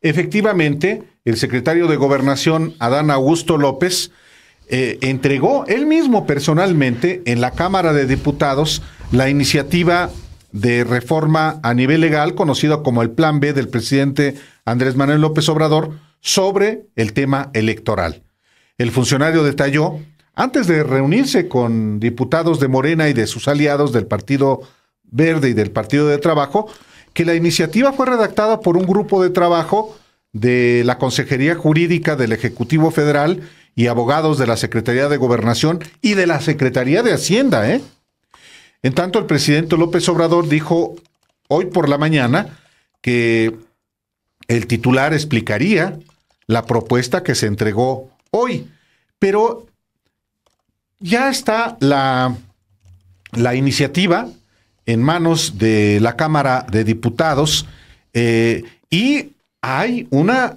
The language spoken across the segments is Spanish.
Efectivamente, el secretario de Gobernación, Adán Augusto López, eh, entregó él mismo personalmente en la Cámara de Diputados la iniciativa de reforma a nivel legal, conocida como el Plan B del presidente Andrés Manuel López Obrador, sobre el tema electoral. El funcionario detalló, antes de reunirse con diputados de Morena y de sus aliados del Partido Verde y del Partido de Trabajo, que la iniciativa fue redactada por un grupo de trabajo de la Consejería Jurídica del Ejecutivo Federal y abogados de la Secretaría de Gobernación y de la Secretaría de Hacienda. ¿eh? En tanto, el presidente López Obrador dijo hoy por la mañana que el titular explicaría la propuesta que se entregó hoy, pero ya está la, la iniciativa en manos de la Cámara de Diputados eh, y hay una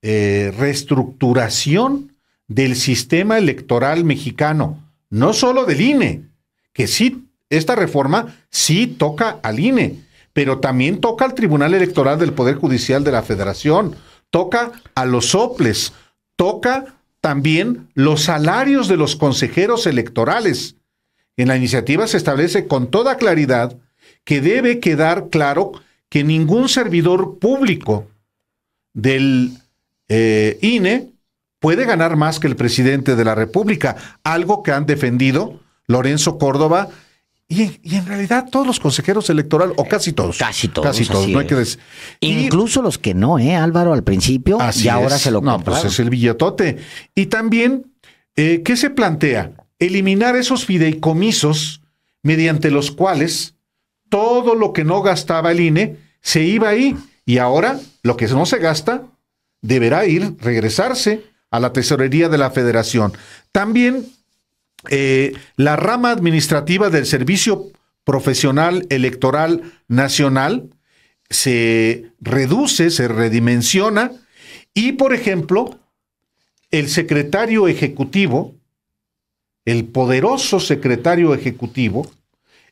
eh, reestructuración del sistema electoral mexicano, no solo del INE, que sí, esta reforma sí toca al INE, pero también toca al Tribunal Electoral del Poder Judicial de la Federación, toca a los soples, toca también los salarios de los consejeros electorales. En la iniciativa se establece con toda claridad que debe quedar claro que ningún servidor público del eh, INE puede ganar más que el presidente de la República, algo que han defendido Lorenzo Córdoba y, en realidad todos los consejeros electorales, o casi todos. Casi todos. Casi Incluso los que no, ¿eh, Álvaro? Al principio, y ahora se lo No, pues es el billetote. Y también, eh, ¿qué se plantea? eliminar esos fideicomisos mediante los cuales todo lo que no gastaba el INE se iba ahí y ahora lo que no se gasta deberá ir, regresarse a la tesorería de la federación. También eh, la rama administrativa del Servicio Profesional Electoral Nacional se reduce, se redimensiona y, por ejemplo, el secretario ejecutivo el poderoso secretario ejecutivo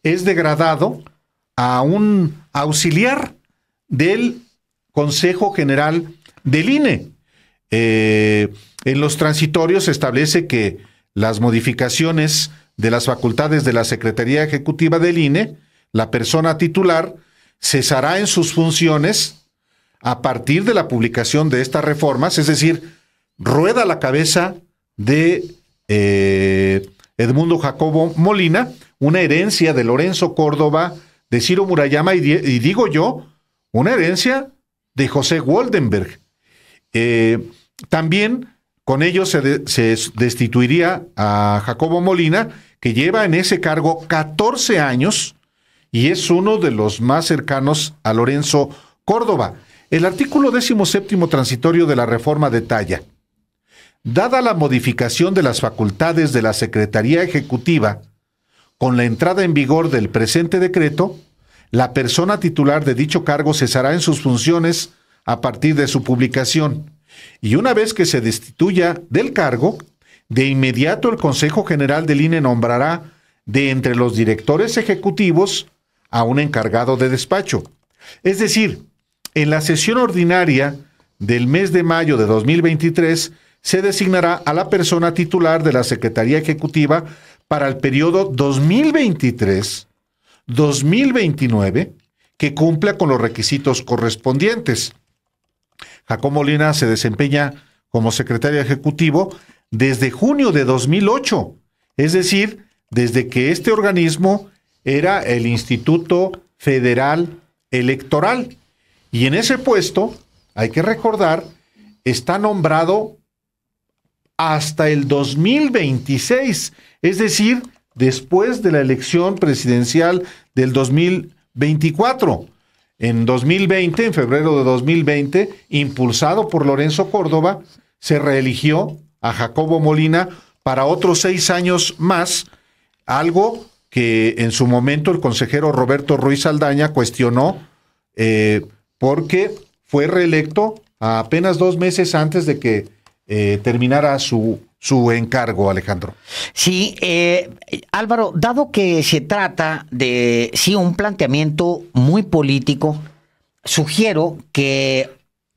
es degradado a un auxiliar del Consejo General del INE. Eh, en los transitorios se establece que las modificaciones de las facultades de la Secretaría Ejecutiva del INE, la persona titular cesará en sus funciones a partir de la publicación de estas reformas, es decir, rueda la cabeza de eh, Edmundo Jacobo Molina, una herencia de Lorenzo Córdoba, de Ciro Murayama y, digo yo, una herencia de José Woldenberg. Eh, también con ello se, se, destituiría a Jacobo Molina, que lleva en ese cargo 14 años y es uno de los más cercanos a Lorenzo Córdoba. El artículo 17 transitorio de la reforma detalla Dada la modificación de las facultades de la Secretaría Ejecutiva, con la entrada en vigor del presente decreto, la persona titular de dicho cargo cesará en sus funciones a partir de su publicación y una vez que se destituya del cargo, de inmediato el Consejo General del INE nombrará de entre los directores ejecutivos a un encargado de despacho. Es decir, en la sesión ordinaria del mes de mayo de 2023 se designará a la persona titular de la Secretaría Ejecutiva para el periodo 2023-2029 que cumpla con los requisitos correspondientes. Jacob Molina se desempeña como secretario ejecutivo desde junio de 2008, es decir, desde que este organismo era el Instituto Federal Electoral. Y en ese puesto, hay que recordar, está nombrado hasta el 2026, es decir, después de la elección presidencial del 2024. En 2020, en febrero de 2020, impulsado por Lorenzo Córdoba, se reeligió a Jacobo Molina para otros seis años más, algo que en su momento el consejero Roberto Ruiz Aldaña cuestionó eh, porque fue reelecto apenas dos meses antes de que eh, terminará su, su encargo, Alejandro. Sí, eh, Álvaro, dado que se trata de, sí, un planteamiento muy político, sugiero que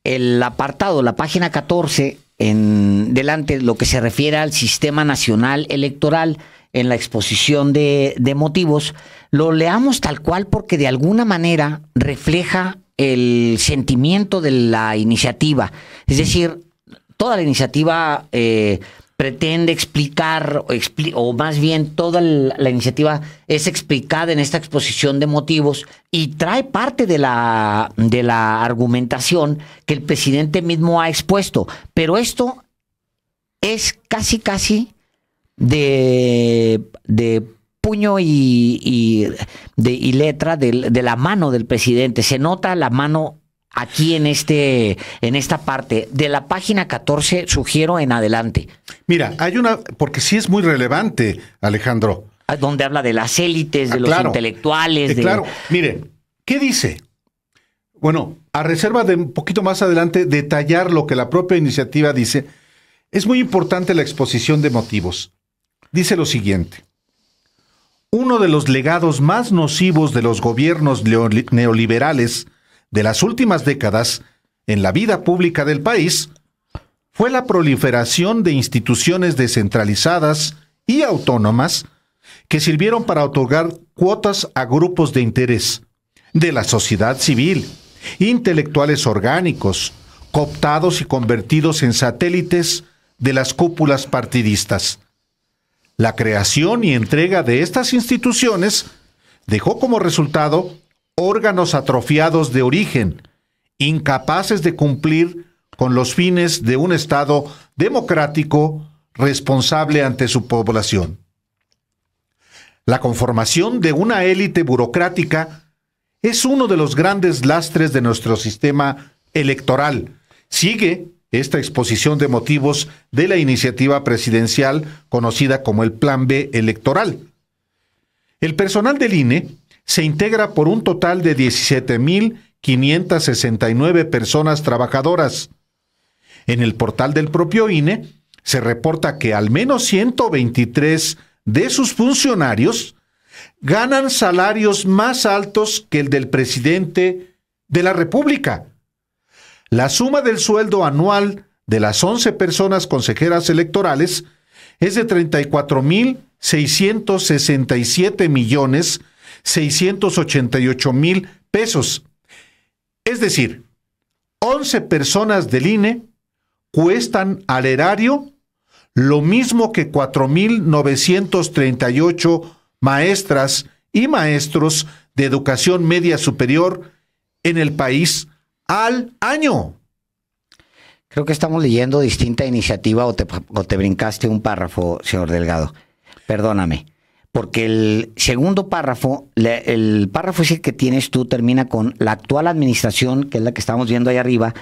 el apartado, la página 14, en delante, lo que se refiere al sistema nacional electoral, en la exposición de, de motivos, lo leamos tal cual porque de alguna manera refleja el sentimiento de la iniciativa. Es decir, toda la iniciativa eh, pretende explicar, o, más bien toda la iniciativa es explicada en esta exposición de motivos y trae parte de la, de la argumentación que el presidente mismo ha expuesto. Pero esto es casi, casi de, puño y, de, letra de la mano del presidente. Se nota la mano aquí en este en esta parte de la página 14 sugiero en adelante. Mira, hay una porque sí es muy relevante, Alejandro. Ah, donde habla de las élites, de ah, los intelectuales, eh, de... Claro. Mire, ¿qué dice? Bueno, a reserva de un poquito más adelante detallar lo que la propia iniciativa dice, es muy importante la exposición de motivos. Dice lo siguiente: uno de los legados más nocivos de los gobiernos neoliberales de las últimas décadas en la vida pública del país fue la proliferación de instituciones descentralizadas y autónomas que sirvieron para otorgar cuotas a grupos de interés de la sociedad civil, intelectuales orgánicos, cooptados y convertidos en satélites de las cúpulas partidistas. La creación y entrega de estas instituciones dejó como resultado órganos atrofiados de origen, incapaces de cumplir con los fines de un Estado democrático responsable ante su población. La conformación de una élite burocrática es uno de los grandes lastres de nuestro sistema electoral. Sigue esta exposición de motivos de la iniciativa presidencial conocida como el Plan B electoral. El personal del INE se integra por un total de 17.569 personas trabajadoras. En el portal del propio INE se reporta que al menos 123 de sus funcionarios ganan salarios más altos que el del presidente de la República. La suma del sueldo anual de las 11 personas consejeras electorales es de 34.667 millones 688 mil pesos. Es decir, 11 personas del INE cuestan al erario lo mismo que 4.938 maestras y maestros de educación media superior en el país al año. Creo que estamos leyendo distinta iniciativa o te, o te brincaste un párrafo, señor Delgado. Perdóname porque el segundo párrafo, el párrafo ese que tienes tú termina con la actual administración, que es la que estamos viendo ahí arriba,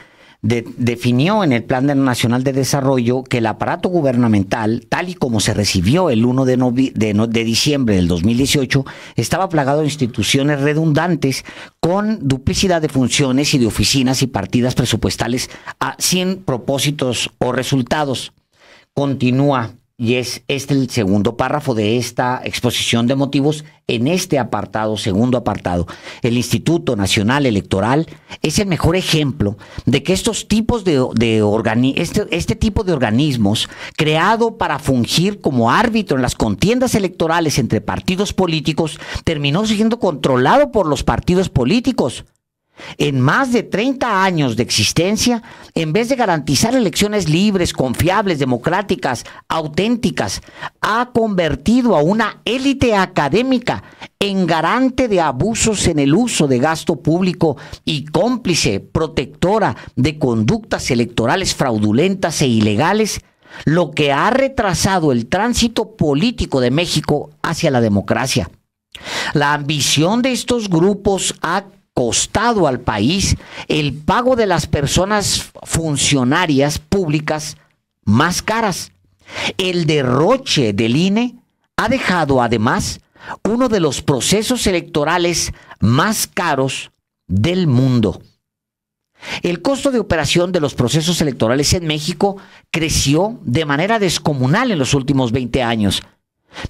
definió en el Plan Nacional de Desarrollo que el aparato gubernamental, tal y como se recibió el 1 de, de, de diciembre del 2018, estaba plagado de instituciones redundantes con duplicidad de funciones y de oficinas y partidas presupuestales a, sin propósitos o resultados. Continúa y es este el segundo párrafo de esta exposición de motivos en este apartado, segundo apartado. El Instituto Nacional Electoral es el mejor ejemplo de que estos tipos de, este, este tipo de organismos creado para fungir como árbitro en las contiendas electorales entre partidos políticos terminó siendo controlado por los partidos políticos en más de 30 años de existencia, en vez de garantizar elecciones libres, confiables, democráticas, auténticas, ha convertido a una élite académica en garante de abusos en el uso de gasto público y cómplice, protectora de conductas electorales fraudulentas e ilegales, lo que ha retrasado el tránsito político de México hacia la democracia. La ambición de estos grupos ha costado al país el pago de las personas funcionarias públicas más caras. El derroche del INE ha dejado además uno de los procesos electorales más caros del mundo. El costo de operación de los procesos electorales en México creció de manera descomunal en los últimos 20 años.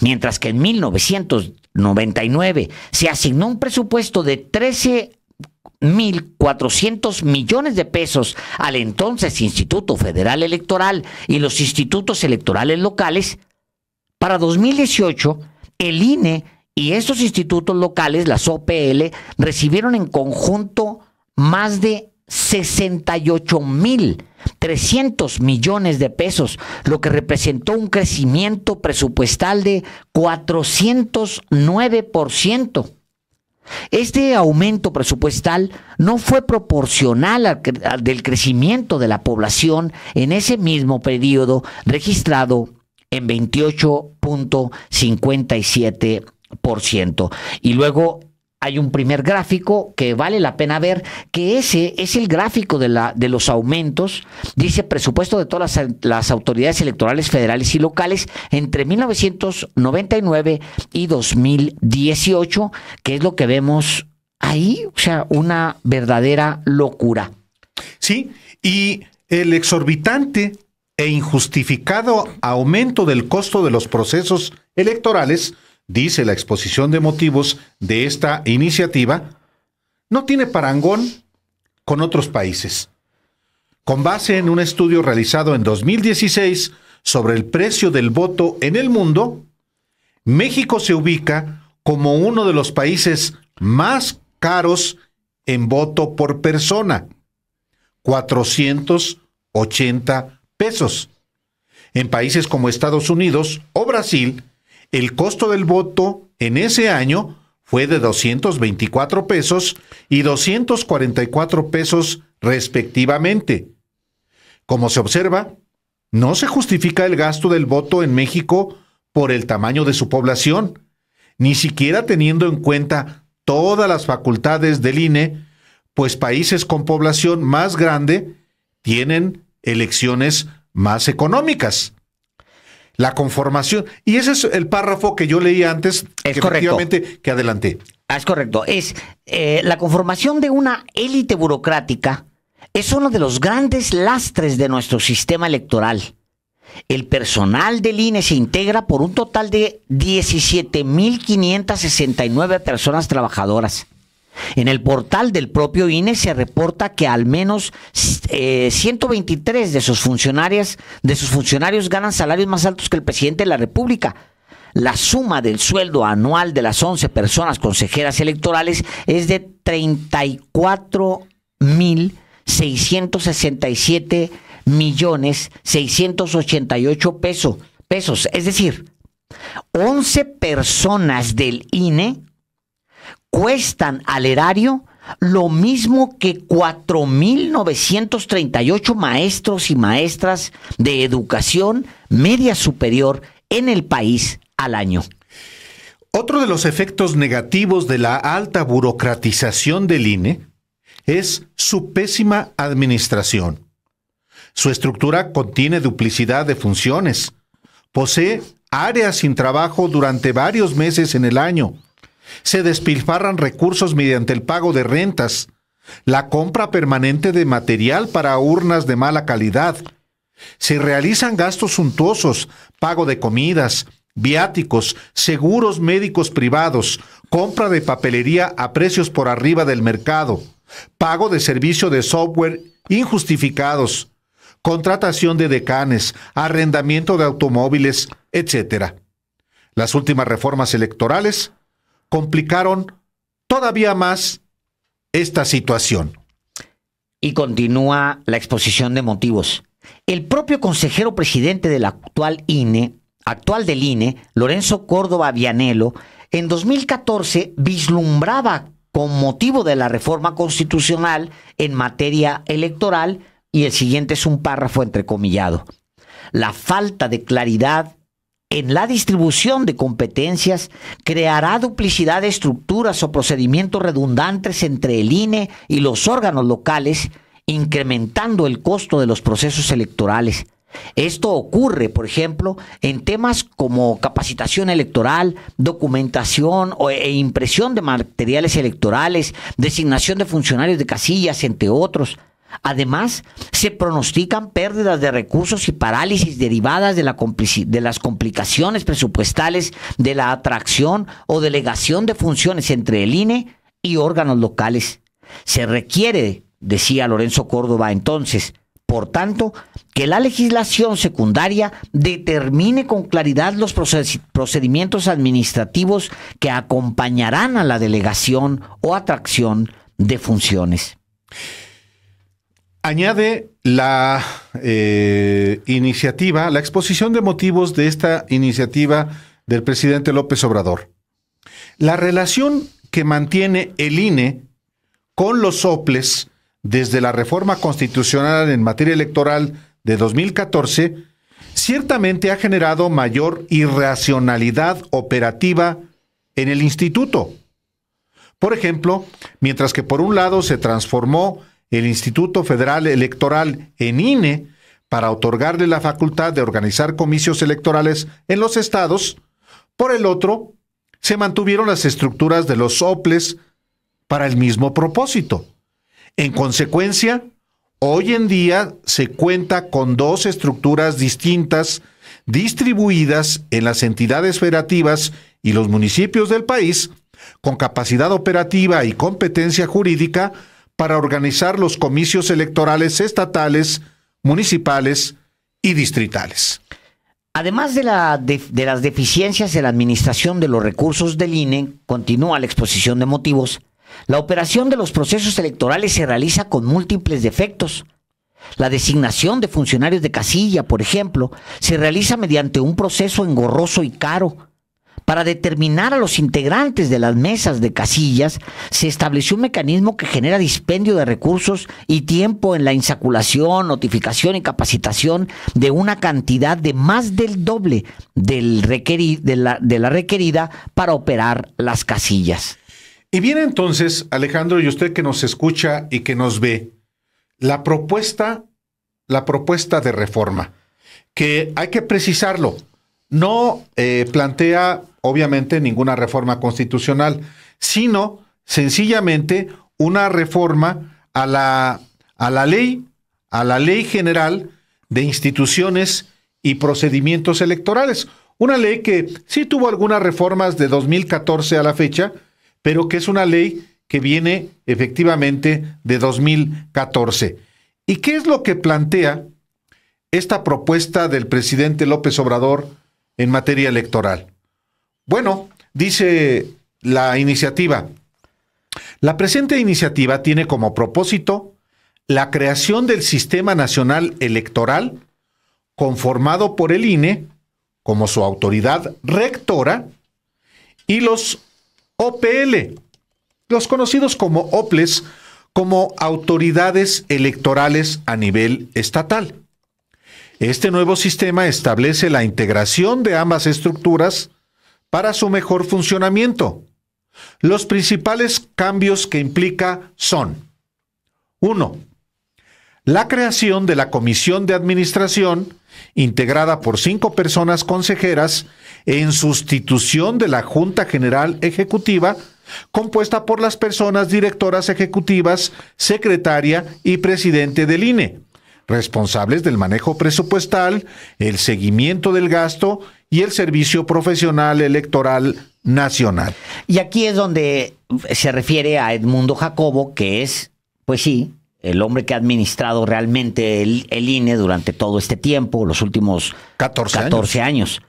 Mientras que en 1999 se asignó un presupuesto de 13.400 millones de pesos al entonces Instituto Federal Electoral y los institutos electorales locales, para 2018 el INE y estos institutos locales, las OPL, recibieron en conjunto más de 68 mil 300 millones de pesos, lo que representó un crecimiento presupuestal de 409%. Este aumento presupuestal no fue proporcional al, del crecimiento de la población en ese mismo periodo registrado en 28.57%. Y luego hay un primer gráfico que vale la pena ver, que ese es el gráfico de, la, de los aumentos, dice presupuesto de todas las, las autoridades electorales federales y locales entre 1999 y 2018, que es lo que vemos ahí, o sea, una verdadera locura. Sí, y el exorbitante e injustificado aumento del costo de los procesos electorales dice la exposición de motivos de esta iniciativa, no tiene parangón con otros países. Con base en un estudio realizado en 2016 sobre el precio del voto en el mundo, México se ubica como uno de los países más caros en voto por persona, 480 pesos. En países como Estados Unidos o Brasil, el costo del voto en ese año fue de 224 pesos y 244 pesos respectivamente. Como se observa, no se justifica el gasto del voto en México por el tamaño de su población, ni siquiera teniendo en cuenta todas las facultades del INE, pues países con población más grande tienen elecciones más económicas la conformación. Y ese es el párrafo que yo leí antes, es que efectivamente que adelanté. Ah, es correcto. Es eh, la conformación de una élite burocrática es uno de los grandes lastres de nuestro sistema electoral. El personal del INE se integra por un total de 17.569 personas trabajadoras. En el portal del propio INE se reporta que al menos 123 eh, de sus, funcionarias, de sus funcionarios ganan salarios más altos que el presidente de la República. La suma del sueldo anual de las 11 personas consejeras electorales es de 34.667 millones 688 pesos, es decir, 11 personas del INE cuestan al erario lo mismo que 4.938 maestros y maestras de educación media superior en el país al año. Otro de los efectos negativos de la alta burocratización del INE es su pésima administración. Su estructura contiene duplicidad de funciones, posee áreas sin trabajo durante varios meses en el año, se despilfarran recursos mediante el pago de rentas, la compra permanente de material para urnas de mala calidad. Se realizan gastos suntuosos, pago de comidas, viáticos, seguros médicos privados, compra de papelería a precios por arriba del mercado, pago de servicio de software injustificados, contratación de decanes, arrendamiento de automóviles, etc. Las últimas reformas electorales complicaron todavía más esta situación. Y continúa la exposición de motivos. El propio consejero presidente del actual INE, actual del INE, Lorenzo Córdoba Vianelo, en 2014 vislumbraba con motivo de la reforma constitucional en materia electoral, y el siguiente es un párrafo entrecomillado. La falta de claridad en la distribución de competencias creará duplicidad de estructuras o procedimientos redundantes entre el INE y los órganos locales, incrementando el costo de los procesos electorales. Esto ocurre, por ejemplo, en temas como capacitación electoral, documentación e impresión de materiales electorales, designación de funcionarios de casillas, entre otros. Además, se pronostican pérdidas de recursos y parálisis derivadas de, la de, las complicaciones presupuestales de la atracción o delegación de funciones entre el INE y órganos locales. Se requiere, decía Lorenzo Córdoba entonces, por tanto, que la legislación secundaria determine con claridad los procedimientos administrativos que acompañarán a la delegación o atracción de funciones añade la eh, iniciativa, la exposición de motivos de esta iniciativa del presidente López Obrador. La relación que mantiene el INE con los soples desde la reforma constitucional en materia electoral de 2014 ciertamente ha generado mayor irracionalidad operativa en el instituto. Por ejemplo, mientras que por un lado se transformó el Instituto Federal Electoral en INE para otorgarle la facultad de organizar comicios electorales en los estados, por el otro, se mantuvieron las estructuras de los OPLES para el mismo propósito. En consecuencia, hoy en día se cuenta con dos estructuras distintas distribuidas en las entidades federativas y los municipios del país, con capacidad operativa y competencia jurídica para organizar los comicios electorales estatales, municipales y distritales. Además de, las deficiencias en la administración de los recursos del INE, continúa la exposición de motivos, la operación de los procesos electorales se realiza con múltiples defectos. La designación de funcionarios de casilla, por ejemplo, se realiza mediante un proceso engorroso y caro, para determinar a los integrantes de las mesas de casillas, se estableció un mecanismo que genera dispendio de recursos y tiempo en la insaculación, notificación y capacitación de una cantidad de más del doble de, la, de la requerida para operar las casillas. Y viene entonces, Alejandro, y usted que nos escucha y que nos ve, la propuesta, la propuesta de reforma, que hay que precisarlo, no eh, plantea, obviamente, ninguna reforma constitucional, sino sencillamente una reforma a la, a la ley, a la ley general de instituciones y procedimientos electorales. Una ley que sí tuvo algunas reformas de 2014 a la fecha, pero que es una ley que viene efectivamente de 2014. ¿Y qué es lo que plantea esta propuesta del presidente López Obrador en materia electoral. Bueno, dice la iniciativa. La presente iniciativa tiene como propósito la creación del Sistema Nacional Electoral, conformado por el INE como su autoridad rectora, y los OPL, los conocidos como OPLES, como autoridades electorales a nivel estatal. Este nuevo sistema establece la integración de ambas estructuras para su mejor funcionamiento. Los principales cambios que implica son 1. La creación de la Comisión de Administración, integrada por cinco personas consejeras, en sustitución de la Junta General Ejecutiva, compuesta por las personas directoras ejecutivas, secretaria y presidente del INE responsables del manejo presupuestal, el seguimiento del gasto y el servicio profesional electoral nacional. Y aquí es donde se refiere a Edmundo Jacobo, que es, pues sí, el hombre que ha administrado realmente el, INE durante todo este tiempo, los últimos 14, años.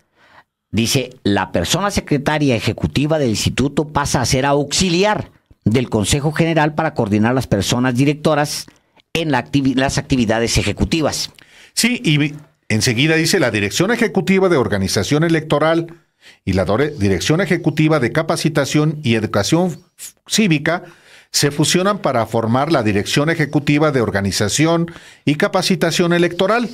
Dice, la persona secretaria ejecutiva del instituto pasa a ser auxiliar del Consejo General para coordinar las personas directoras en las actividades ejecutivas. Sí, y enseguida dice la Dirección Ejecutiva de Organización Electoral y la Dirección Ejecutiva de Capacitación y Educación Cívica se fusionan para formar la Dirección Ejecutiva de Organización y Capacitación Electoral,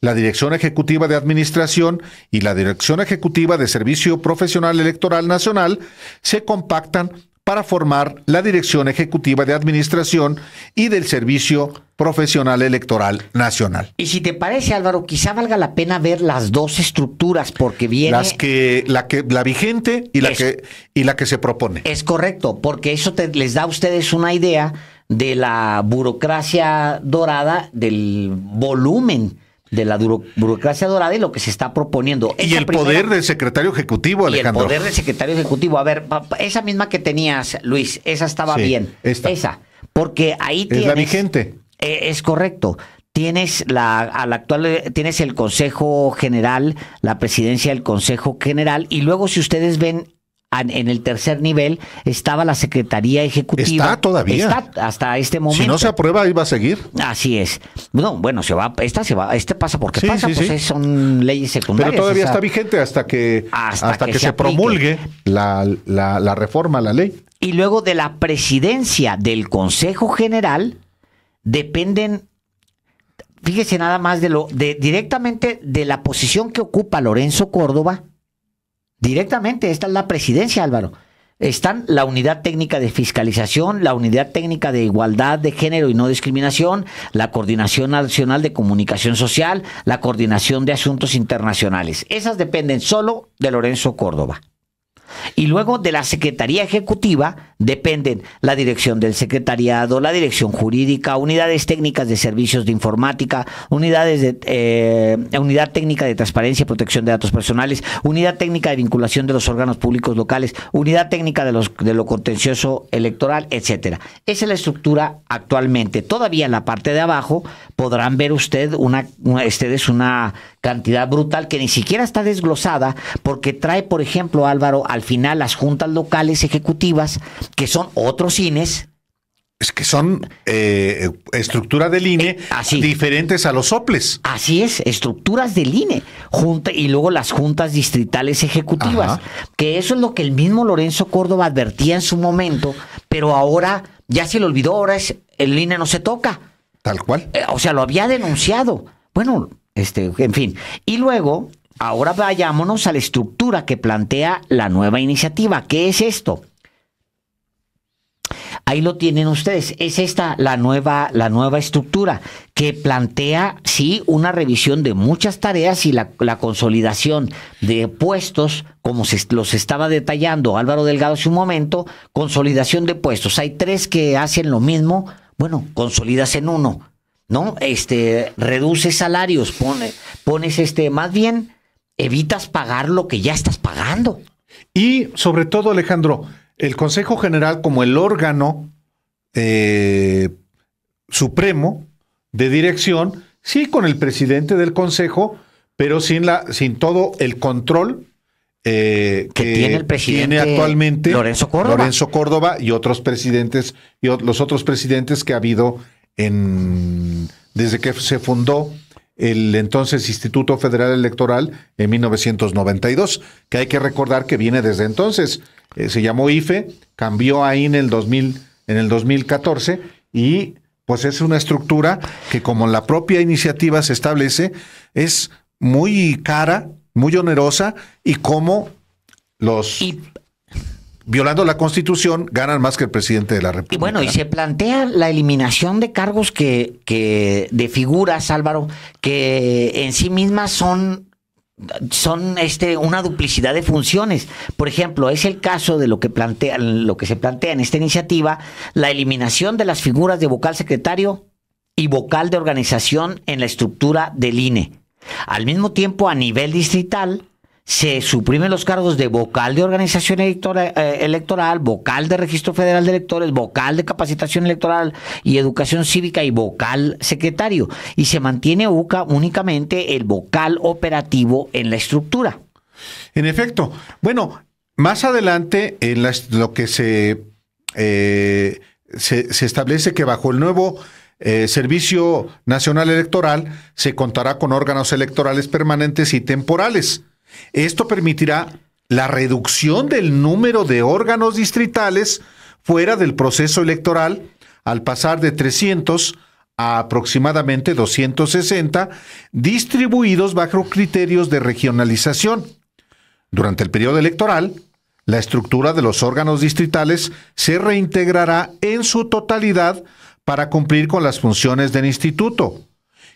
la Dirección Ejecutiva de Administración y la Dirección Ejecutiva de Servicio Profesional Electoral Nacional se compactan para formar la Dirección Ejecutiva de Administración y del Servicio Profesional Electoral Nacional. Y si te parece, Álvaro, quizá valga la pena ver las dos estructuras porque viene las que la que la vigente y la que y la que se propone. Es correcto, porque eso les da a ustedes una idea de la burocracia dorada del volumen de la burocracia dorada y lo que se está proponiendo. Y el poder del secretario ejecutivo, Alejandro. el poder del secretario ejecutivo. A ver, esa misma que tenías, Luis, esa estaba bien. Esa. Porque ahí tiene. tienes. Es la vigente. Eh, es correcto. Tienes la, al actual, tienes el Consejo General, la presidencia del Consejo General, y luego si ustedes ven en el tercer nivel estaba la Secretaría Ejecutiva. Está todavía. hasta este momento. Si no se aprueba, iba a seguir. Así es. No, bueno, se va, esta se va, este pasa porque pasa, pues son leyes secundarias. Pero todavía está vigente hasta que hasta, que, se, promulgue la, la, reforma la ley. Y luego de la presidencia del Consejo General dependen fíjese nada más de lo de directamente de la posición que ocupa Lorenzo Córdoba Directamente, esta es la presidencia, Álvaro. Están la unidad técnica de fiscalización, la unidad técnica de igualdad de género y no discriminación, la coordinación nacional de comunicación social, la coordinación de asuntos internacionales. Esas dependen solo de Lorenzo Córdoba. Y luego de la Secretaría Ejecutiva dependen la dirección del secretariado, la dirección jurídica, unidades técnicas de servicios de informática, unidades de, eh, unidad técnica de transparencia y protección de datos personales, unidad técnica de vinculación de los órganos públicos locales, unidad técnica de, lo contencioso electoral, etcétera. Esa es la estructura actualmente. Todavía en la parte de abajo podrán ver usted una, ustedes una cantidad brutal que ni siquiera está desglosada porque trae, por ejemplo, Álvaro, al final las juntas locales ejecutivas, que son otros cines, es que son eh, estructuras del INE eh, así. diferentes a los soples. Así es, estructuras del INE. Junta, y luego las juntas distritales ejecutivas. Que eso es lo que el mismo Lorenzo Córdoba advertía en su momento, pero ahora ya se le olvidó, ahora el INE no se toca. Tal cual. Eh, o sea, lo había denunciado. Bueno, este, en fin. Y luego, ahora vayámonos a la estructura que plantea la nueva iniciativa. ¿Qué es esto? Ahí lo tienen ustedes. Es esta la nueva, la nueva estructura que plantea, sí, una revisión de muchas tareas y la, consolidación de puestos, como se, los estaba detallando Álvaro Delgado hace un momento, consolidación de puestos. Hay tres que hacen lo mismo. Bueno, consolidas en uno ¿no? Este, reduces salarios, pone, pones este, más bien evitas pagar lo que ya estás pagando. Y sobre todo, Alejandro, el Consejo General como el órgano eh, supremo de dirección, sí con el presidente del Consejo, pero sin, la, sin todo el control eh, que, tiene el presidente actualmente Lorenzo Córdoba. Córdoba y otros presidentes y los otros presidentes que ha habido desde que se fundó el entonces Instituto Federal Electoral en 1992, que hay que recordar que viene desde entonces. Eh, se llamó IFE, cambió ahí e en el, 2000, en el 2014 y pues es una estructura que como la propia iniciativa se establece, es muy cara, muy onerosa y como los violando la Constitución, ganan más que el presidente de la República. Y bueno, y se plantea la eliminación de cargos que, que de figuras, Álvaro, que en sí mismas son son este una duplicidad de funciones. Por ejemplo, es el caso de lo que plantean, lo que se plantea en esta iniciativa, la eliminación de las figuras de vocal secretario y vocal de organización en la estructura del INE. Al mismo tiempo, a nivel distrital, se suprimen los cargos de vocal de organización eh, electoral, vocal de registro federal de electores, vocal de capacitación electoral y educación cívica y vocal secretario. Y se mantiene UCA únicamente el vocal operativo en la estructura. En efecto. Bueno, más adelante, en lo que eh, se, se, establece que bajo el nuevo eh, Servicio Nacional Electoral se contará con órganos electorales permanentes y temporales. Esto permitirá la reducción del número de órganos distritales fuera del proceso electoral al pasar de 300 a aproximadamente 260, distribuidos bajo criterios de regionalización. Durante el periodo electoral, la estructura de los órganos distritales se reintegrará en su totalidad para cumplir con las funciones del instituto.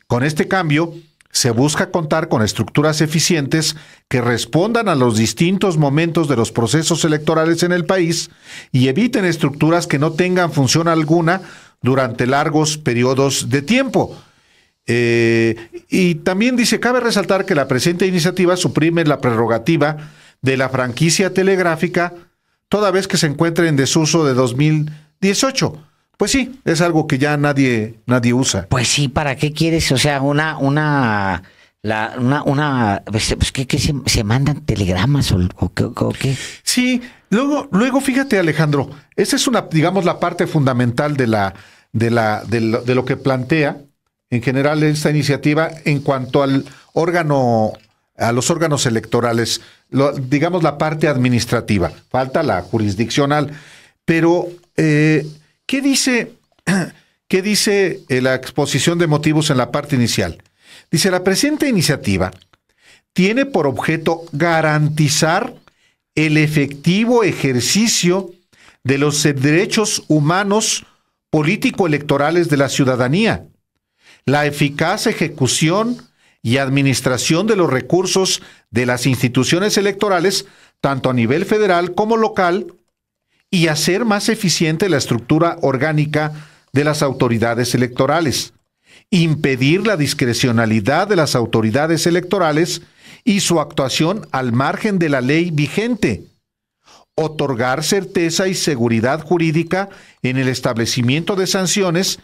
Con este cambio, se busca contar con estructuras eficientes que respondan a los distintos momentos de los procesos electorales en el país y eviten estructuras que no tengan función alguna durante largos periodos de tiempo. Eh, y también dice, cabe resaltar que la presente iniciativa suprime la prerrogativa de la franquicia telegráfica toda vez que se encuentre en desuso de 2018 pues sí, es algo que ya nadie, nadie usa. Pues sí, ¿para qué quieres? O sea, una, una, la, una, una, pues, pues se, mandan telegramas o, qué? Sí, luego, luego fíjate, Alejandro, esa es una, digamos, la parte fundamental de la, de la, de lo, que plantea en general esta iniciativa en cuanto al órgano, a los órganos electorales, digamos la parte administrativa, falta la jurisdiccional, pero eh, ¿Qué dice, dice eh, la exposición de motivos en la parte inicial? Dice, la presente iniciativa tiene por objeto garantizar el efectivo ejercicio de los derechos humanos político-electorales de la ciudadanía, la eficaz ejecución y administración de los recursos de las instituciones electorales, tanto a nivel federal como local, y hacer más eficiente la estructura orgánica de las autoridades electorales, impedir la discrecionalidad de las autoridades electorales y su actuación al margen de la ley vigente, otorgar certeza y seguridad jurídica en el establecimiento de sanciones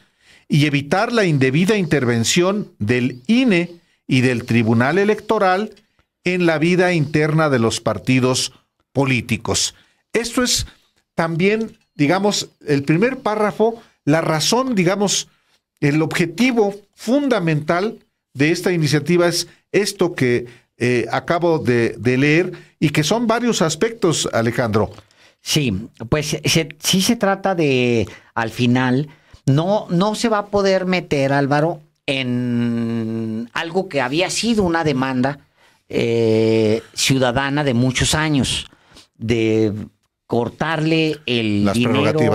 y evitar la indebida intervención del INE y del Tribunal Electoral en la vida interna de los partidos políticos. Esto es también, digamos, el primer párrafo, la razón, digamos, el objetivo fundamental de esta iniciativa es esto que eh, acabo de, leer y que son varios aspectos, Alejandro. Sí, pues sí se trata de, al final, no, no se va a poder meter, Álvaro, en algo que había sido una demanda eh, ciudadana de muchos años, de cortarle el dinero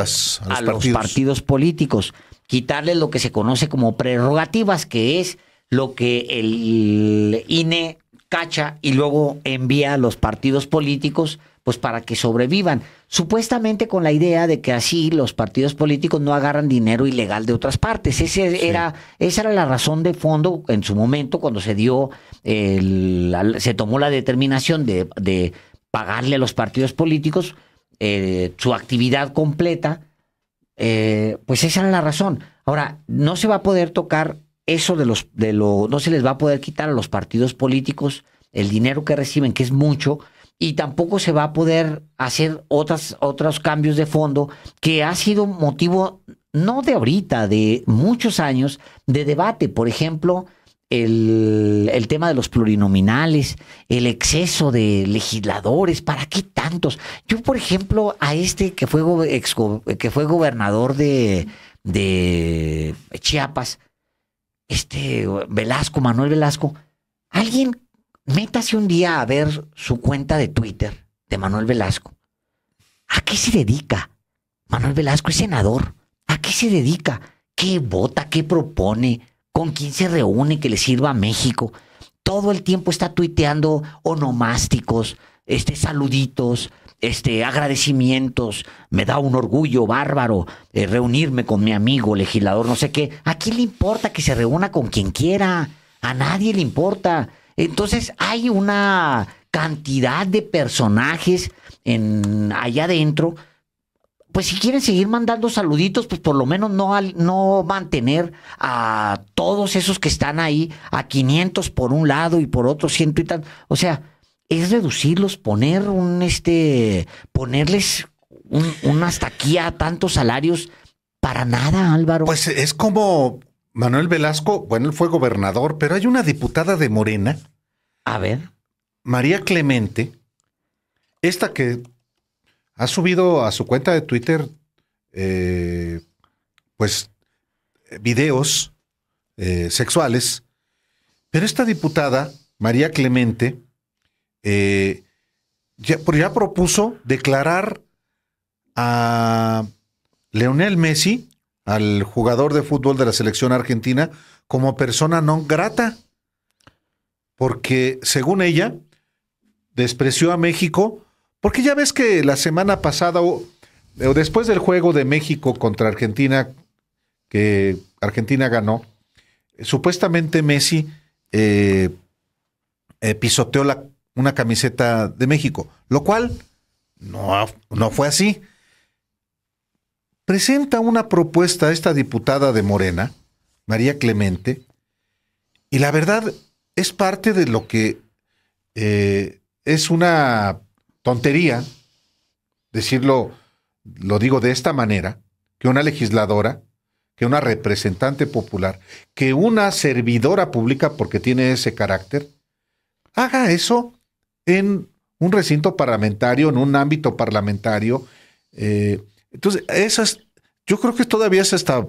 a, los, partidos. políticos, quitarle lo que se conoce como prerrogativas, que es lo que el INE cacha y luego envía a los partidos políticos pues para que sobrevivan, supuestamente con la idea de que así los partidos políticos no agarran dinero ilegal de otras partes. Ese era, esa era la razón de fondo en su momento cuando se dio, el, se tomó la determinación de pagarle a los partidos políticos eh, su actividad completa, eh, pues esa es la razón. Ahora, no se va a poder tocar eso de los, de lo, no se les va a poder quitar a los partidos políticos el dinero que reciben, que es mucho, y tampoco se va a poder hacer otras, otros cambios de fondo, que ha sido motivo no de ahorita, de muchos años de debate. Por ejemplo, el, tema de los plurinominales, el exceso de legisladores, ¿para qué tantos? Yo, por ejemplo, a este que fue, que fue gobernador de, de Chiapas, este Velasco, Manuel Velasco, alguien métase un día a ver su cuenta de Twitter de Manuel Velasco. ¿A qué se dedica? Manuel Velasco es senador. ¿A qué se dedica? ¿Qué vota? ¿Qué propone? con quién se reúne que le sirva a México. Todo el tiempo está tuiteando onomásticos, este, saluditos, este, agradecimientos. Me da un orgullo bárbaro eh, reunirme con mi amigo legislador, no sé qué. ¿A quién le importa que se reúna con quien quiera? A nadie le importa. Entonces hay una cantidad de personajes en, allá adentro pues si quieren seguir mandando saluditos, pues por lo menos no, no mantener a todos esos que están ahí, a 500 por un lado y por otro ciento y tal. O sea, es reducirlos, poner un, este, ponerles una un hasta aquí a tantos salarios. Para nada, Álvaro. Pues es como Manuel Velasco, bueno, él fue gobernador, pero hay una diputada de Morena. A ver. María Clemente, esta que ha subido a su cuenta de Twitter, eh, pues, videos eh, sexuales, pero esta diputada, María Clemente, eh, ya, ya, propuso declarar a Leonel Messi, al jugador de fútbol de la selección argentina, como persona no grata, porque según ella, despreció a México porque ya ves que la semana pasada o, después del juego de México contra Argentina, que Argentina ganó, supuestamente Messi eh, eh, pisoteó una camiseta de México, lo cual no, no fue así. Presenta una propuesta a esta diputada de Morena, María Clemente, y la verdad es parte de lo que eh, es una tontería, decirlo, lo digo de esta manera, que una legisladora, que una representante popular, que una servidora pública, porque tiene ese carácter, haga eso en un recinto parlamentario, en un ámbito parlamentario. Eh, entonces, esas yo creo que todavía es hasta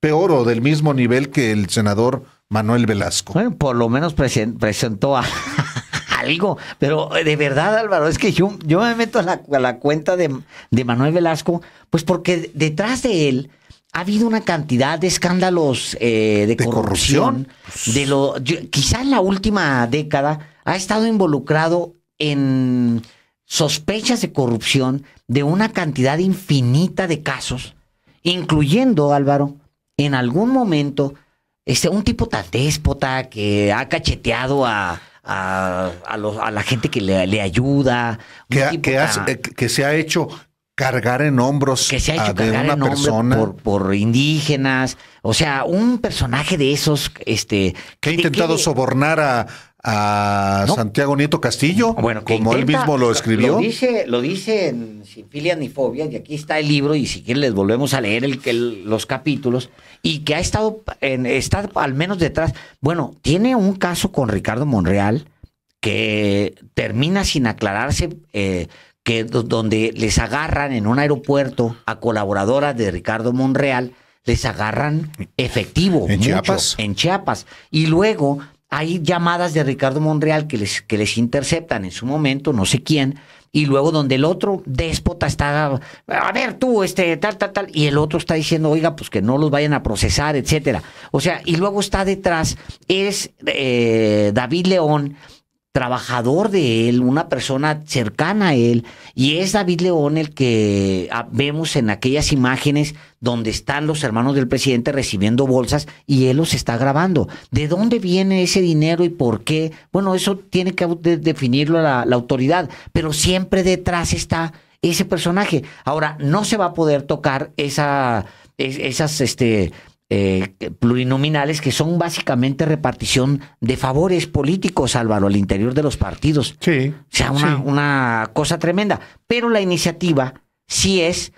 peor o del mismo nivel que el senador Manuel Velasco. por lo menos presentó a, algo. Pero eh, de verdad, Álvaro, es que yo, yo me meto a la, cuenta de, Manuel Velasco, pues porque detrás de él ha habido una cantidad de escándalos eh, de, corrupción. De lo, en la última década ha estado involucrado en sospechas de corrupción de una cantidad infinita de casos, incluyendo, Álvaro, en algún momento, este, un tipo tan déspota que ha cacheteado a, a, los, a la gente que le, ayuda. Eh, que, se ha hecho cargar en hombros que de una persona por, indígenas. O sea, un personaje de esos, este. Que ha intentado sobornar a, a Santiago Nieto Castillo, ah, bueno, como él mismo lo escribió. Lo dice, lo dice en Sin ni Fobia, y aquí está el libro, y si quieren les volvemos a leer el, los capítulos, y que ha estado, en, está al menos detrás. Bueno, tiene un caso con Ricardo Monreal que termina sin aclararse, eh, que donde les agarran en un aeropuerto a colaboradoras de Ricardo Monreal, les agarran efectivo. En Chiapas. En Chiapas. Y luego hay llamadas de Ricardo Monreal que les, que les interceptan en su momento, no sé quién, y luego donde el otro déspota está, a ver tú, este, tal, tal, tal, y el otro está diciendo, oiga, pues que no los vayan a procesar, etcétera. O sea, y luego está detrás, es eh, David León, trabajador de él, una persona cercana a él, y es David León el que ah, vemos en aquellas imágenes donde están los hermanos del presidente recibiendo bolsas y él los está grabando. ¿De dónde viene ese dinero y por qué? Bueno, eso tiene que definirlo la, autoridad, pero siempre detrás está ese personaje. Ahora, no se va a poder tocar esa, esas, este, eh, plurinominales que son básicamente repartición de favores políticos, Álvaro, al interior de los partidos. Sí. O sea, una, cosa tremenda. Pero la iniciativa sí es,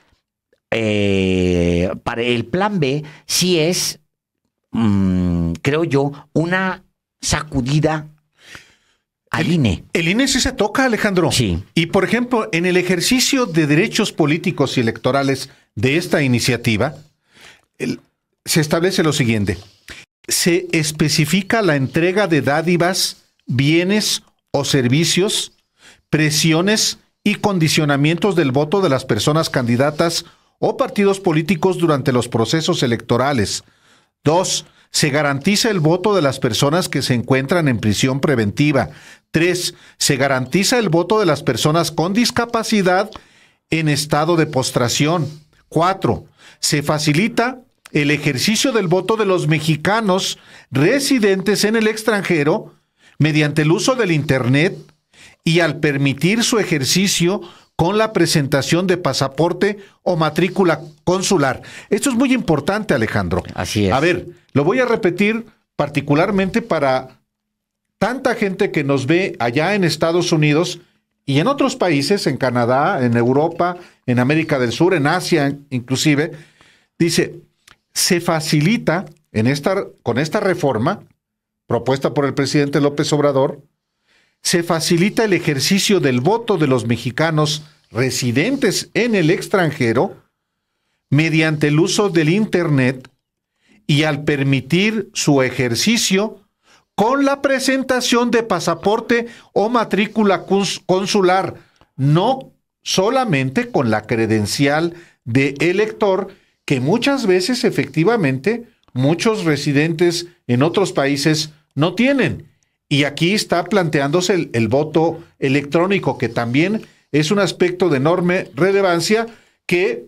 eh, para el plan B, sí es, mm, creo yo, una sacudida al INE. El INE e sí se toca, Alejandro. Sí. Y por ejemplo, en el ejercicio de derechos políticos y electorales de esta iniciativa, el, se establece lo siguiente. Se especifica la entrega de dádivas, bienes o servicios, presiones y condicionamientos del voto de las personas candidatas o partidos políticos durante los procesos electorales. 2. Se garantiza el voto de las personas que se encuentran en prisión preventiva. 3. Se garantiza el voto de las personas con discapacidad en estado de postración. 4. Se facilita el ejercicio del voto de los mexicanos residentes en el extranjero mediante el uso del Internet y al permitir su ejercicio con la presentación de pasaporte o matrícula consular. Esto es muy importante, Alejandro. Así es. A ver, lo voy a repetir particularmente para tanta gente que nos ve allá en Estados Unidos y en otros países, en Canadá, en Europa, en América del Sur, en Asia inclusive. Dice, se facilita en esta, con esta reforma propuesta por el presidente López Obrador, se facilita el ejercicio del voto de los mexicanos residentes en el extranjero mediante el uso del Internet y al permitir su ejercicio con la presentación de pasaporte o matrícula consular, no solamente con la credencial de elector que muchas veces efectivamente muchos residentes en otros países no tienen. Y aquí está planteándose el, voto electrónico, que también es un aspecto de enorme relevancia que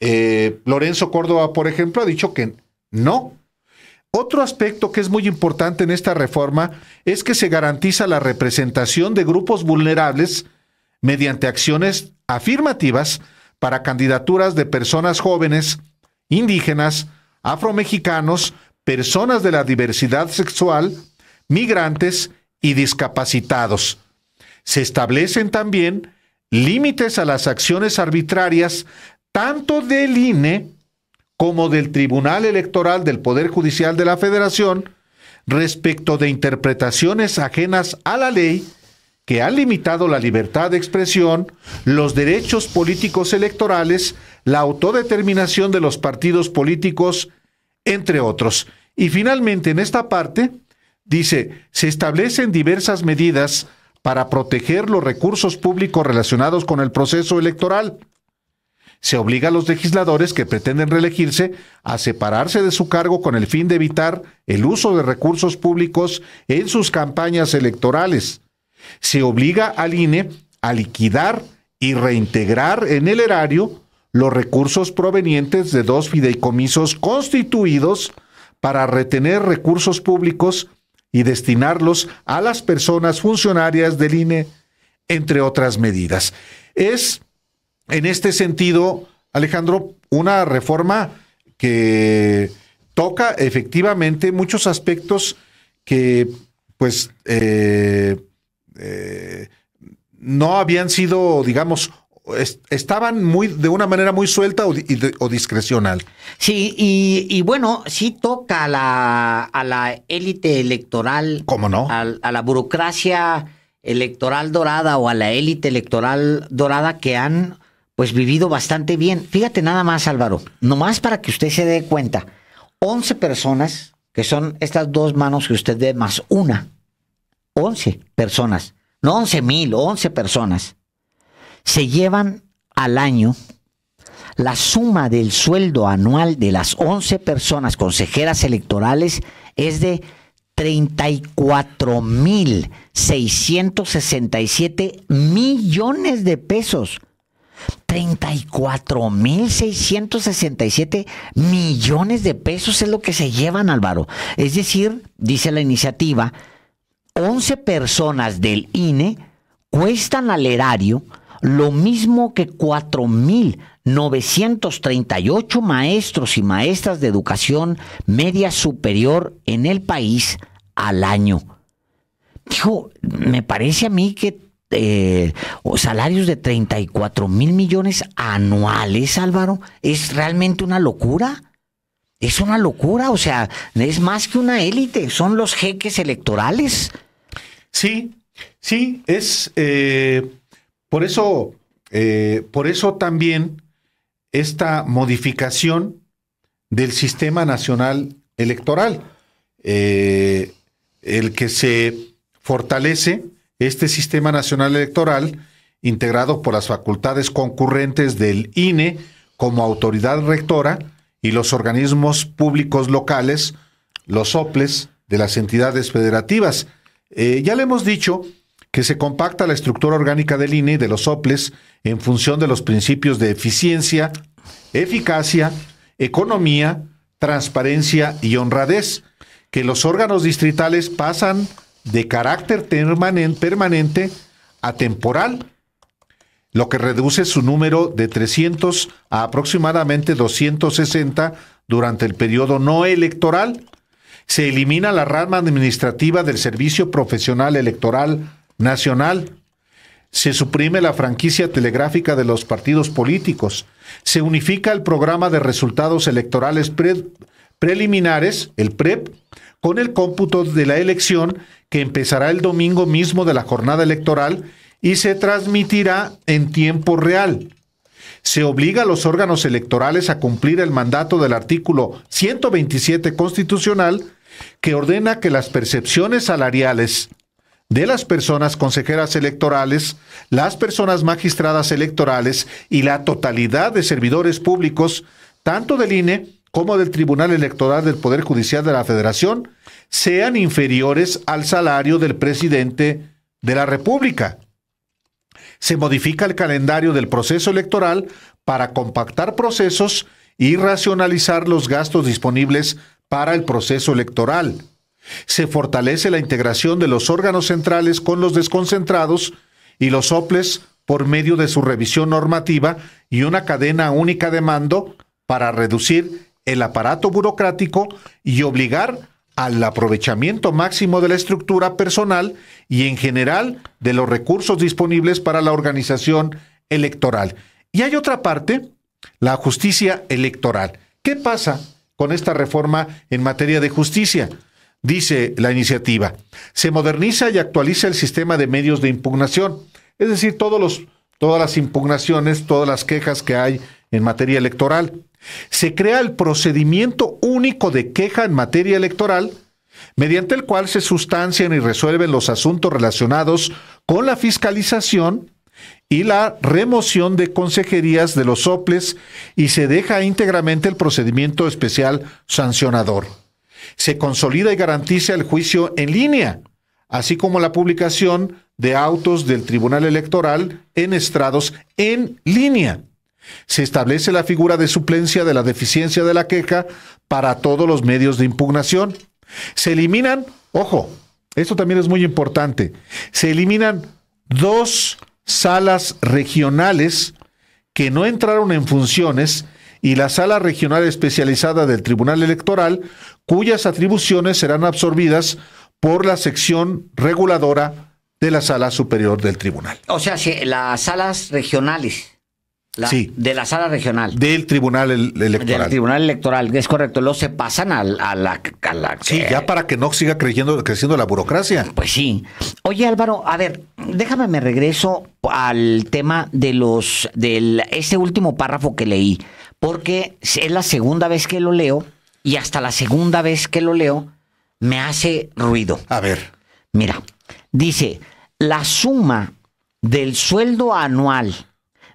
eh, Lorenzo Córdoba, por ejemplo, ha dicho que no. Otro aspecto que es muy importante en esta reforma es que se garantiza la representación de grupos vulnerables mediante acciones afirmativas para candidaturas de personas jóvenes, indígenas, afromexicanos, personas de la diversidad sexual, migrantes y discapacitados. Se establecen también límites a las acciones arbitrarias tanto del INE como del Tribunal Electoral del Poder Judicial de la Federación respecto de interpretaciones ajenas a la ley que han limitado la libertad de expresión, los derechos políticos electorales, la autodeterminación de los partidos políticos, entre otros. Y finalmente, en esta parte, dice, se establecen diversas medidas para proteger los recursos públicos relacionados con el proceso electoral. Se obliga a los legisladores que pretenden reelegirse a separarse de su cargo con el fin de evitar el uso de recursos públicos en sus campañas electorales se obliga al INE a liquidar y reintegrar en el erario los recursos provenientes de dos fideicomisos constituidos para retener recursos públicos y destinarlos a las personas funcionarias del INE, entre otras medidas. Es, en este sentido, Alejandro, una reforma que toca efectivamente muchos aspectos que, pues, eh, eh, no habían sido, digamos, estaban muy de una manera muy suelta o, discrecional. Sí, y, bueno, sí toca a la, a la élite electoral. ¿Cómo no? A, la burocracia electoral dorada o a la élite electoral dorada que han pues vivido bastante bien. Fíjate nada más, Álvaro, nomás para que usted se dé cuenta, 11 personas, que son estas dos manos que usted ve más una, 11 personas, no 11 mil, 11 personas, se llevan al año la suma del sueldo anual de las 11 personas consejeras electorales es de 34.667 millones de pesos. 34.667 millones de pesos es lo que se llevan, Álvaro. Es decir, dice la iniciativa, 11 personas del INE cuestan al erario lo mismo que 4.938 maestros y maestras de educación media superior en el país al año. Dijo, me parece a mí que eh, salarios de 34 mil millones anuales, Álvaro, es realmente una locura. Es una locura, o sea, es más que una élite, son los jeques electorales. Sí, sí, es eh, por eso, eh, por eso también esta modificación del sistema nacional electoral, eh, el que se fortalece este sistema nacional electoral integrado por las facultades concurrentes del INE como autoridad rectora y los organismos públicos locales, los OPLES de las entidades federativas eh, ya le hemos dicho que se compacta la estructura orgánica del INE y de los soples en función de los principios de eficiencia, eficacia, economía, transparencia y honradez, que los órganos distritales pasan de carácter permanente a temporal, lo que reduce su número de 300 a aproximadamente 260 durante el periodo no electoral se elimina la rama administrativa del Servicio Profesional Electoral Nacional, se suprime la franquicia telegráfica de los partidos políticos, se unifica el programa de resultados electorales preliminares, el PREP, e con el cómputo de la elección que empezará el domingo mismo de la jornada electoral y se transmitirá en tiempo real se obliga a los órganos electorales a cumplir el mandato del artículo 127 constitucional que ordena que las percepciones salariales de las personas consejeras electorales, las personas magistradas electorales y la totalidad de servidores públicos, tanto del INE como del Tribunal Electoral del Poder Judicial de la Federación, sean inferiores al salario del presidente de la República se modifica el calendario del proceso electoral para compactar procesos y racionalizar los gastos disponibles para el proceso electoral. Se fortalece la integración de los órganos centrales con los desconcentrados y los OPLES por medio de su revisión normativa y una cadena única de mando para reducir el aparato burocrático y obligar a al aprovechamiento máximo de la estructura personal y en general de los recursos disponibles para la organización electoral. Y hay otra parte, la justicia electoral. ¿Qué pasa con esta reforma en materia de justicia? Dice la iniciativa, se moderniza y actualiza el sistema de medios de impugnación, es decir, todos los, todas las impugnaciones, todas las quejas que hay en materia electoral. Se crea el procedimiento único de queja en materia electoral, mediante el cual se sustancian y resuelven los asuntos relacionados con la fiscalización y la remoción de consejerías de los soples y se deja íntegramente el procedimiento especial sancionador. Se consolida y garantiza el juicio en línea, así como la publicación de autos del Tribunal Electoral en estrados en línea. Se establece la figura de suplencia de la deficiencia de la queja para todos los medios de impugnación. Se eliminan, ojo, esto también es muy importante, se eliminan dos salas regionales que no entraron en funciones y la sala regional especializada del Tribunal Electoral, cuyas atribuciones serán absorbidas por la sección reguladora de la sala superior del tribunal. O sea, si las salas regionales sí, de la sala regional. Del tribunal electoral. Del tribunal electoral, es correcto. Los se pasan a, la, Sí, ya para que no siga creyendo, creciendo la burocracia. Pues sí. Oye, Álvaro, a ver, déjame me regreso al tema de los. del ese último párrafo que leí. Porque es la segunda vez que lo leo, y hasta la segunda vez que lo leo, me hace ruido. A ver. Mira, dice: la suma del sueldo anual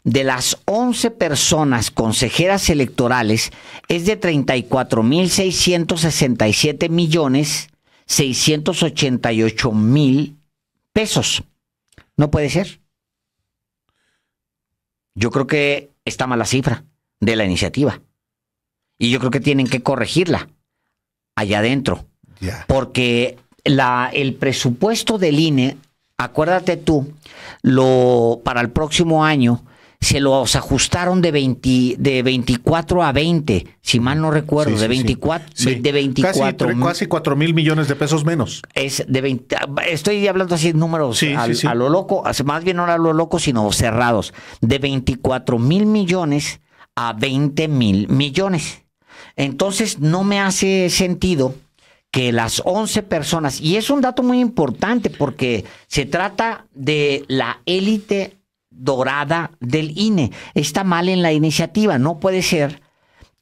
de las 11 personas consejeras electorales es de 34.667 millones 688 mil pesos. No puede ser. Yo creo que está mala cifra de la iniciativa. Y yo creo que tienen que corregirla allá adentro. Porque la, el presupuesto del INE, acuérdate tú, lo, para el próximo año se los ajustaron de, de 24 a 20, si mal no recuerdo, de 24. De 24 casi, casi 4 mil millones de pesos menos. Es de estoy hablando así de números a lo loco, más bien no a lo loco, sino cerrados. De 24 mil millones a 20 mil millones. Entonces no me hace sentido que las 11 personas, y es un dato muy importante porque se trata de la élite dorada del INE. Está mal en la iniciativa, no puede ser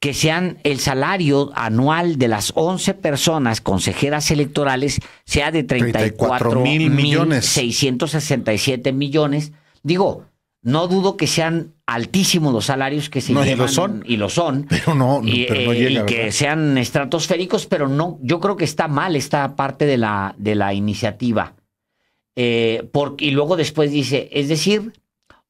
que sean el salario anual de las 11 personas consejeras electorales sea de 34 mil millones. 667 millones. Digo, no dudo que sean altísimos los salarios que se no, y lo son. Y lo son. Pero no, pero no eh, llega, que sean estratosféricos, pero no, yo creo que está mal esta parte de la, de la iniciativa. Eh, y luego después dice, es decir,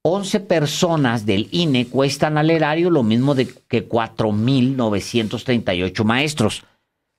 11 personas del INE cuestan al erario lo mismo de que 4.938 maestros.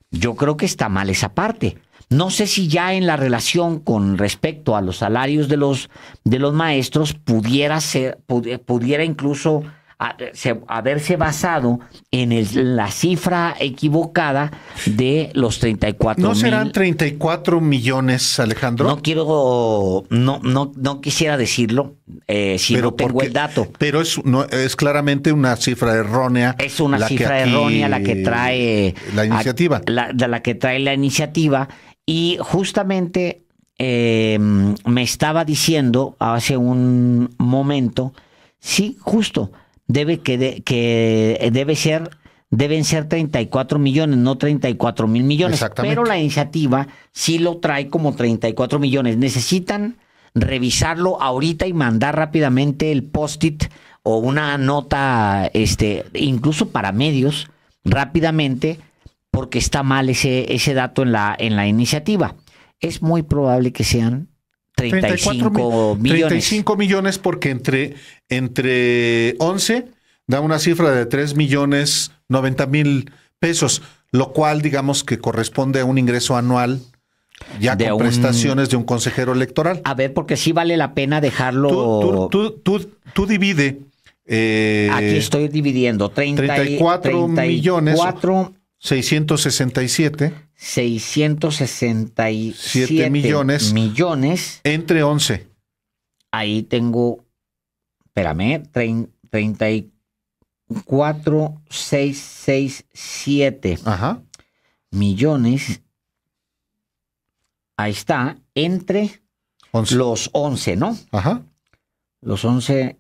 Yo creo que está mal esa parte. No sé si ya en la relación con respecto a los salarios de los, de los maestros pudiera, ser, pudiera incluso haberse basado en la cifra equivocada de los 34 ¿No serán 34 millones, Alejandro? No quiero, no, no, no quisiera decirlo eh, si pero no tengo el dato. Pero es, no, es claramente una cifra errónea. Es una cifra errónea la que trae... La iniciativa. la que trae la iniciativa y justamente em, me estaba diciendo hace un momento, sí, justo, debe, que, que eh, debe ser deben ser 34 millones, no 34 mil millones. Pero la iniciativa sí lo trae como 34 millones. Necesitan revisarlo ahorita y mandar rápidamente el post-it o una nota, este, incluso para medios, rápidamente, porque está mal ese, ese dato en la, en la iniciativa. Es muy probable que sean 34 millones. 35 millones porque entre, entre 11 da una cifra de 3 millones 90 mil pesos, lo cual digamos que corresponde a un ingreso anual ya de con prestaciones de un consejero electoral. A ver, porque sí vale la pena dejarlo. Tú, tú, divide. Eh, Aquí estoy dividiendo 34, 34 millones. 667. 667 millones. Millones. Entre 11. Ahí tengo, espérame, 34667 Ajá. millones. Ahí está, entre los 11, ¿no? Ajá. Los 11.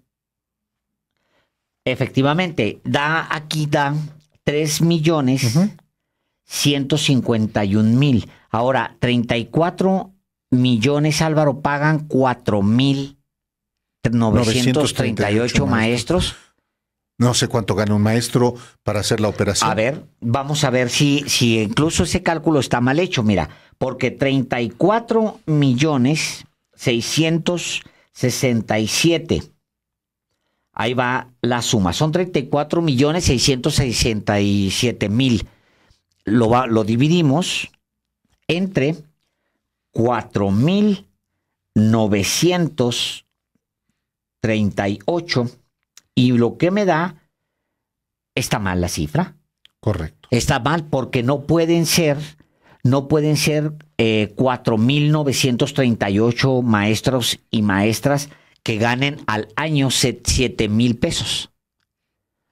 Efectivamente, da aquí, da 3 millones 151 mil. Ahora, 34 millones, Álvaro, pagan cuatro mil 938 maestros. No sé cuánto gana un maestro para hacer la operación. A ver, vamos a ver si, si incluso ese cálculo está mal hecho. Mira, porque 34 millones 667 Ahí va la suma. Son 34 millones mil. Lo, dividimos entre 4.938 y lo que me da está mal la cifra. Correcto. Está mal porque no pueden ser, no pueden ser 4.938 eh, maestros y maestras que ganen al año 7 mil pesos.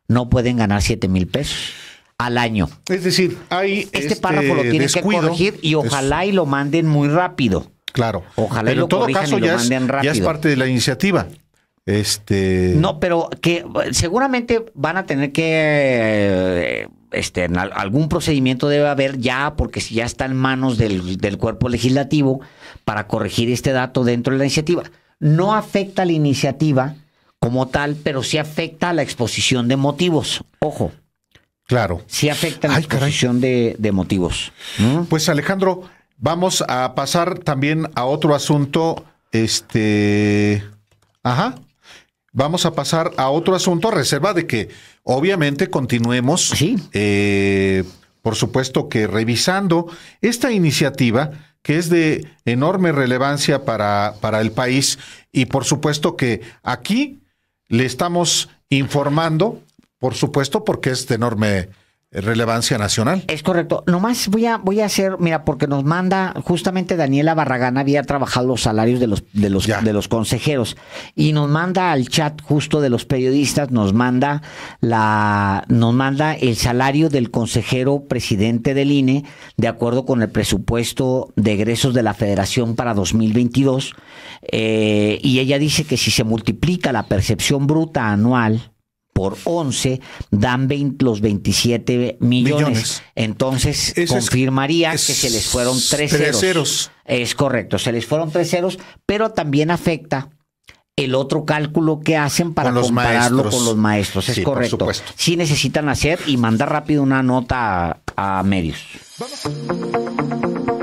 No pueden ganar 7 mil pesos al año. Es decir, hay este, este párrafo lo tienen que corregir y ojalá y lo manden muy rápido. Claro. Ojalá y lo lo manden rápido. Ya es parte de la iniciativa. Este No, pero que seguramente van a tener que eh, este algún procedimiento debe haber ya porque si ya está en manos del cuerpo legislativo para corregir este dato dentro de la iniciativa no afecta a la iniciativa como tal, pero sí afecta a la exposición de motivos. Ojo. Claro. Sí afecta a la exposición de, motivos. Pues Alejandro, vamos a pasar también a otro asunto. Este. Ajá. Vamos a pasar a otro asunto, a reserva de que obviamente continuemos. Sí. Eh, por supuesto que revisando esta iniciativa que es de enorme relevancia para, para el país y por supuesto que aquí le estamos informando, por supuesto porque es de enorme relevancia nacional. Es correcto. Nomás voy a, voy a hacer, mira, porque nos manda justamente Daniela Barragán había trabajado los salarios de los, de los, de los consejeros y nos manda al chat justo de los periodistas, nos manda la, nos manda el salario del consejero presidente del INE de acuerdo con el presupuesto de egresos de la Federación para 2022 eh, y ella dice que si se multiplica la percepción bruta anual por 11 dan los 27 millones. Entonces confirmaría que se les fueron tres, ceros. Es correcto, se les fueron tres ceros, pero también afecta el otro cálculo que hacen para compararlo con los maestros. Es correcto. Si necesitan hacer y mandar rápido una nota a, a medios. Vamos.